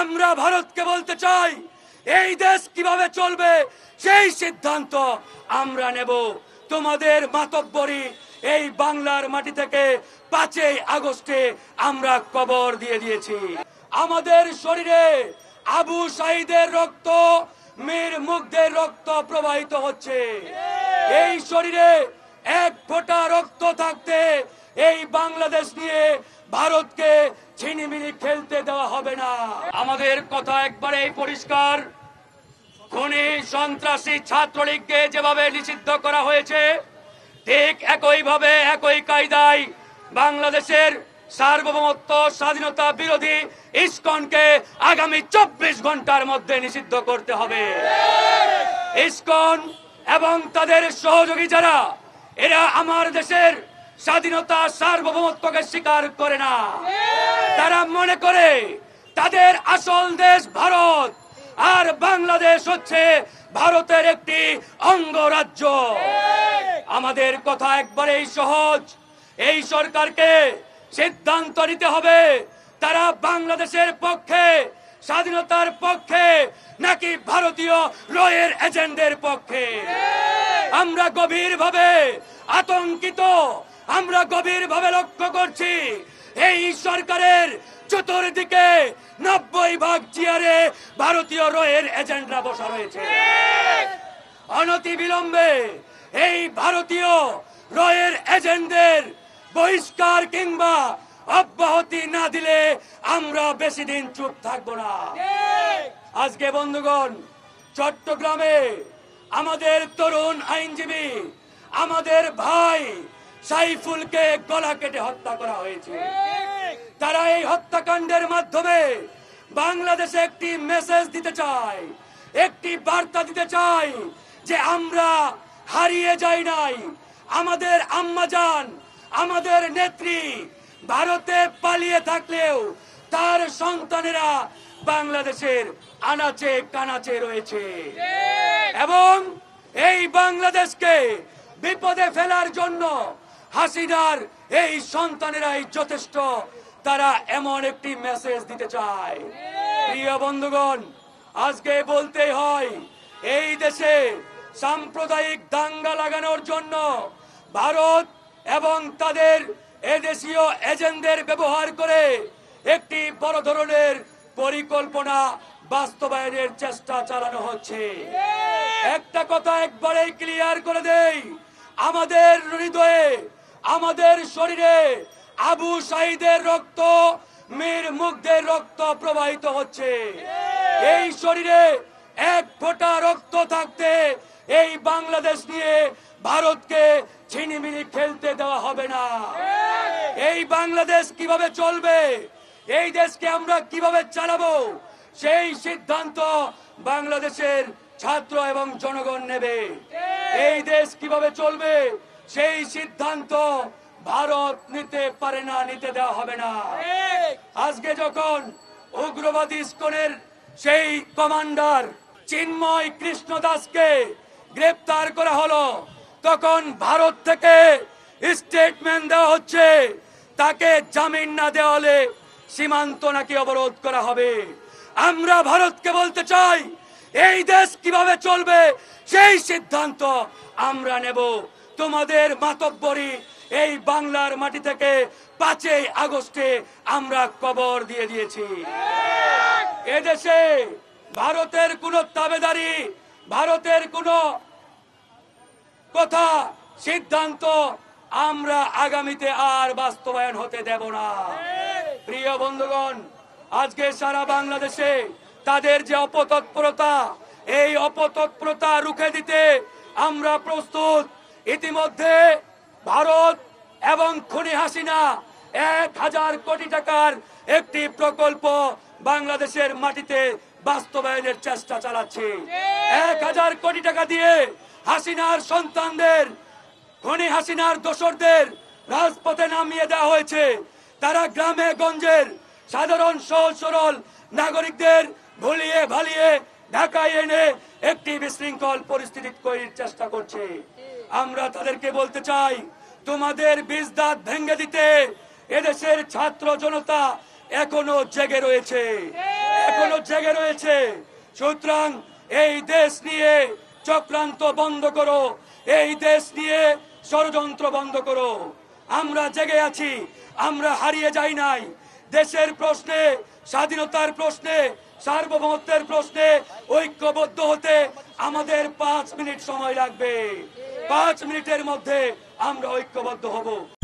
আমরা ভারতকে বলতে চাই এই দেশ কিভাবে চলবে সেই সিদ্ধান্ত আমরা নেব তোমাদের মাতব্বরী এই বাংলার মাটি থেকে পাঁচই আগস্টে আমরা কবর দিয়ে দিয়েছি আমাদের শরীরে আবু সাইদের রক্ত মীর মুগ্ধের রক্ত প্রবাহিত হচ্ছে এই শরীরে এক ফোটা রক্ত থাকতে এই বাংলাদেশ নিয়ে ভারতকে ছিনিমিনি খেলতে দেওয়া হবে না আমাদের কথা একবারেই পরিষ্কার খুনি সন্ত্রাসী ছাত্রলীগকে যেভাবে নিষিদ্ধ করা হয়েছে ঠিক একইভাবে একই কায়দায় বাংলাদেশের সার্বভৌমত্ব স্বাধীনতা বিরোধী ইস্কনকে আগামী চব্বিশ ঘন্টার মধ্যে নিষিদ্ধ করতে হবে ইস্কন এবং তাদের সহযোগী যারা এরা আমার দেশের স্বাধীনতা সার্বভৌমত্বকে স্বীকার করে না তারা মনে করে তাদের আসল দেশ ভারত আর বাংলাদেশ হচ্ছে ভারতের একটি অঙ্গরাজ্য আমাদের কথা একবারেই সহজ এই সরকারকে সিদ্ধান্ত নিতে হবে তারা বাংলাদেশের পক্ষে স্বাধীনতার পক্ষে নাকি ভারতীয় রয়ের এজেন্ডের পক্ষে আমরা গভীরভাবে আতঙ্কিত আমরা গভীরভাবে লক্ষ্য করছি এই সরকারের চতুর্দিকে নব্বই ভাগ চেয়ারে ভারতীয় রয়ের এজেন্ডরা বসা রয়েছে অনতি বিলম্বে এই ভারতীয় রয়ের এজেন্ডের বহিষ্কার কিংবা অব্যাহতি না দিলে আমরা বেশি দিন চুপ থাকবো না আজকে বন্ধুগণ চট্টগ্রামে আমাদের তরুণ আইনজীবী আমাদের ভাই সাইফুলকে গলা কেটে হত্যা করা হয়েছে তারা এই হত্যাকাণ্ডের মাধ্যমে বাংলাদেশে একটি মেসেজ দিতে চায় একটি বার্তা দিতে চাই যে আমরা হারিয়ে যাই নাই আমাদের আম্মাজান আমাদের নেত্রী ভারতে পালিয়ে থাকলেও তার সন্তানেরা বাংলাদেশের আনাচে কানাচে রয়েছে এবং এই বাংলাদেশকে বিপদে ফেলার জন্য হাসিনার এই সন্তানেরাই যথেষ্ট তারা এমন একটি মেসেজ দিতে চায় প্রিয় বন্ধুগণ আজকে বলতে হয় এই দেশে সাম্প্রদায়িক দাঙ্গা লাগানোর জন্য ভারত এবং তাদের এদেশীয় এজেন্টদের ব্যবহার করে একটি বড় ধরনের পরিকল্পনা বাস্তবায়নের চেষ্টা চালানো হচ্ছে একটা কথা একবারে ক্লিয়ার করে দেই আমাদের হৃদয়ে আমাদের শরীরে আবু সাইদের রক্ত মীর মুগ্ধের রক্ত প্রবাহিত হচ্ছে এই শরীরে এক ফোঁটা রক্ত থাকতে এই বাংলাদেশ নিয়ে ভারতকে ছিনিমিনি খেলতে দেওয়া হবে না এই বাংলাদেশ কিভাবে চলবে এই দেশকে আমরা কিভাবে চালাবো সেই সিদ্ধান্ত বাংলাদেশের ছাত্র এবং জনগণ নেবে এই দেশ কিভাবে চলবে সেই সিদ্ধান্ত ভারত নিতে পারে না নিতে দেওয়া হবে না আজকে যখন উগ্রবাদী ইস্কনের সেই কমান্ডার চিন্ময় কৃষ্ণ দাসকে গ্রেপ্তার করা হলো তখন ভারত থেকে স্টেটমেন্ট দেওয়া হচ্ছে তাকে জামিন না দেওয়ালে সীমান্ত নাকি অবরোধ করা হবে আমরা ভারতকে বলতে চাই এই দেশ কিভাবে চলবে সেই সিদ্ধান্ত আমরা নেব তোমাদের মাতব্বরী এই বাংলার মাটি থেকে পাঁচই আগস্টে আমরা কবর দিয়ে দিয়েছি এদেশে ভারতের কোন তাবেদারি ভারতের কোন কথা সিদ্ধান্ত আমরা আগামীতে আর বাস্তবায়ন হতে দেব না প্রিয় বন্ধুগণ আজকে সারা বাংলাদেশে তাদের যে অপতৎপরতা এই অপতৎপরতা রুখে দিতে আমরা প্রস্তুত ইতিমধ্যে ভারত এবং খুনি হাসিনা এক হাজার কোটি টাকার একটি প্রকল্প বাংলাদেশের মাটিতে বাস্তবায়নের চেষ্টা চালাচ্ছে এক হাজার কোটি টাকা দিয়ে হাসিনার সন্তানদের খনি হাসিনার দোসরদের রাজপথে নামিয়ে দেওয়া হয়েছে তারা গ্রামে গঞ্জের সাধারণ সহজ সরল নাগরিকদের ভুলিয়ে ভালিয়ে ঢাকায় এনে একটি বিশৃঙ্খল পরিস্থিতি তৈরির চেষ্টা করছে আমরা তাদেরকে বলতে চাই তোমাদের বিষ দাঁত ভেঙে দিতে এদেশের ছাত্র জনতা এখনো জেগে রয়েছে এখনো জেগে রয়েছে সুতরাং এই দেশ নিয়ে চক্রান্ত বন্ধ করো এই দেশ নিয়ে ষড়যন্ত্র বন্ধ করো আমরা জেগে আছি আমরা হারিয়ে যাই নাই দেশের প্রশ্নে স্বাধীনতার প্রশ্নে সার্বভৌমত্বের প্রশ্নে ঐক্যবদ্ধ হতে আমাদের পাঁচ মিনিট সময় লাগবে পাঁচ মিনিটের মধ্যে আমরা ঐক্যবদ্ধ হব